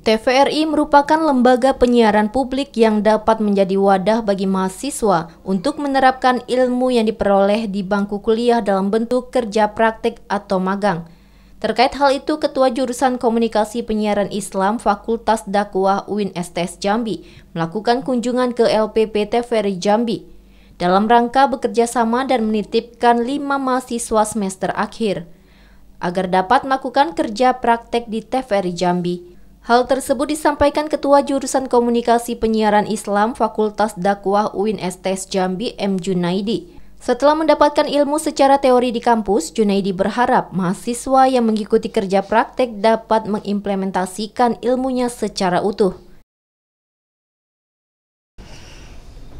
TVRI merupakan lembaga penyiaran publik yang dapat menjadi wadah bagi mahasiswa untuk menerapkan ilmu yang diperoleh di bangku kuliah dalam bentuk kerja praktik atau magang. Terkait hal itu, Ketua Jurusan Komunikasi Penyiaran Islam Fakultas Dakwah UIN STS Jambi melakukan kunjungan ke LPP TVRI Jambi dalam rangka bekerja sama dan menitipkan lima mahasiswa semester akhir agar dapat melakukan kerja praktek di TVRI Jambi. Hal tersebut disampaikan Ketua Jurusan Komunikasi Penyiaran Islam Fakultas Dakwah UIN STS Jambi M. Junaidi. Setelah mendapatkan ilmu secara teori di kampus, Junaidi berharap mahasiswa yang mengikuti kerja praktek dapat mengimplementasikan ilmunya secara utuh.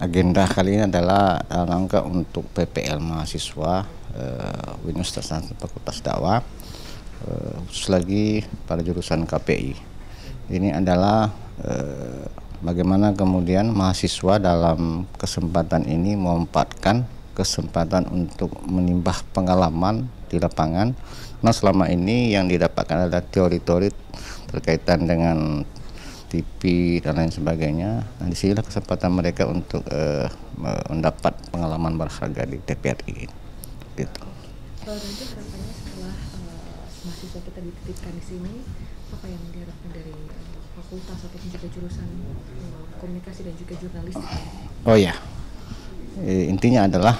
Agenda kali ini adalah eh, rangka untuk PPL mahasiswa uh, eh, Winus Fakultas Dakwah, uh, khusus lagi pada jurusan KPI ini adalah eh, bagaimana kemudian mahasiswa dalam kesempatan ini memanfaatkan kesempatan untuk menimbah pengalaman di lapangan. Nah selama ini yang didapatkan adalah teori-teori berkaitan dengan TV dan lain sebagainya. Nah disinilah kesempatan mereka untuk eh, mendapat pengalaman berharga di TPRI. Gitu. berapa ya setelah mahasiswa kita dititipkan di sini apa yang diharapkan dari uh, fakultas ataupun juga jurusan uh, komunikasi dan juga jurnalistik? Oh ya, e, intinya adalah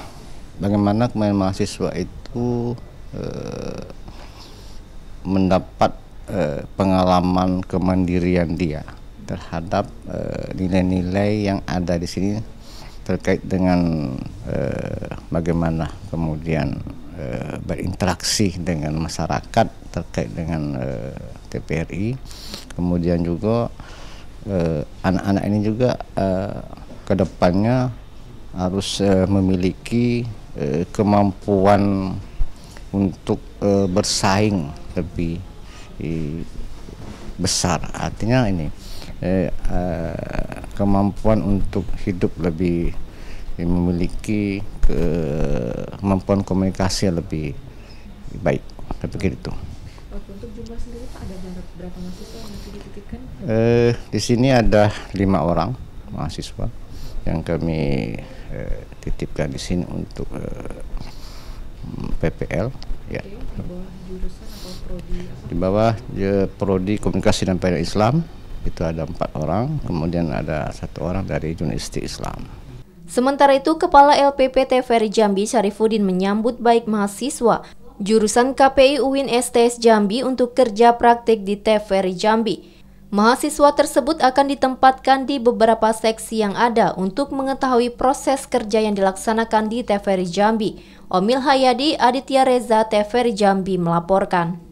bagaimana kemarin mahasiswa itu e, mendapat e, pengalaman kemandirian dia terhadap nilai-nilai yang ada di sini terkait dengan bagaimana kemudian Eh, berinteraksi dengan masyarakat terkait dengan uh, eh, TPRI. Kemudian juga eh, anak-anak ini juga kedepannya harus memiliki kemampuan untuk bersaing lebih besar. Artinya ini kemampuan untuk hidup lebih memiliki kemampuan komunikasi lebih baik. Saya pikir itu. Untuk jumlah sendiri Pak ada berapa mahasiswa yang nanti dititipkan? Eh, di sini ada lima orang mahasiswa yang kami eh, titipkan di sini untuk eh, PPL. Ya. Oke, ya. Di bawah jurusan atau prodi? Apa? Di bawah ya, prodi komunikasi dan pendidikan Islam itu ada empat orang, kemudian ada satu orang dari jurnalistik Islam. Sementara itu, Kepala LPPT Ferry Jambi Syarifudin menyambut baik mahasiswa jurusan KPI UIN STS Jambi untuk kerja praktik di TVRI Jambi. Mahasiswa tersebut akan ditempatkan di beberapa seksi yang ada untuk mengetahui proses kerja yang dilaksanakan di TVRI Jambi. Omil Hayadi, Aditya Reza, TVRI Jambi melaporkan.